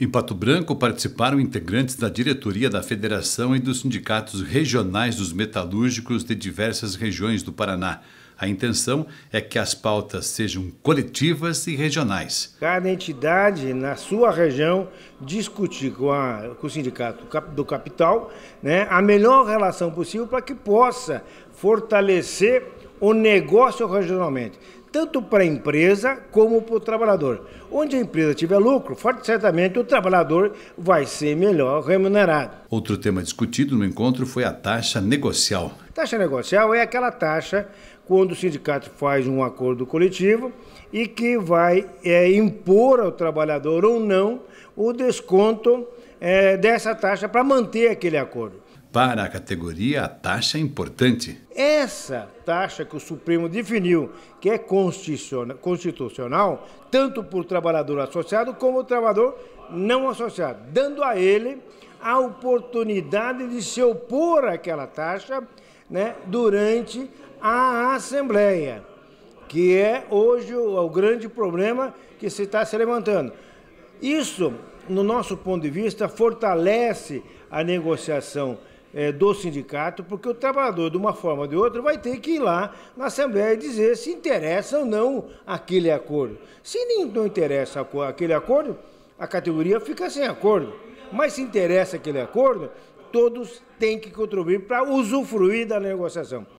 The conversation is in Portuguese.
Em Pato Branco participaram integrantes da diretoria da federação e dos sindicatos regionais dos metalúrgicos de diversas regiões do Paraná. A intenção é que as pautas sejam coletivas e regionais. Cada entidade na sua região discutir com, a, com o sindicato do capital né, a melhor relação possível para que possa fortalecer o negócio regionalmente, tanto para a empresa como para o trabalhador. Onde a empresa tiver lucro, forte certamente o trabalhador vai ser melhor remunerado. Outro tema discutido no encontro foi a taxa negocial. Taxa negocial é aquela taxa quando o sindicato faz um acordo coletivo e que vai é, impor ao trabalhador ou não o desconto é, dessa taxa para manter aquele acordo. Para a categoria, a taxa é importante. Essa taxa que o Supremo definiu, que é constitucional, tanto para o trabalhador associado como o trabalhador não associado, dando a ele a oportunidade de se opor àquela taxa né, durante a Assembleia, que é hoje o, o grande problema que se está se levantando. Isso, no nosso ponto de vista, fortalece a negociação é, do sindicato, porque o trabalhador, de uma forma ou de outra, vai ter que ir lá na Assembleia e dizer se interessa ou não aquele acordo. Se não interessa aquele acordo, a categoria fica sem acordo. Mas se interessa aquele acordo, todos têm que contribuir para usufruir da negociação.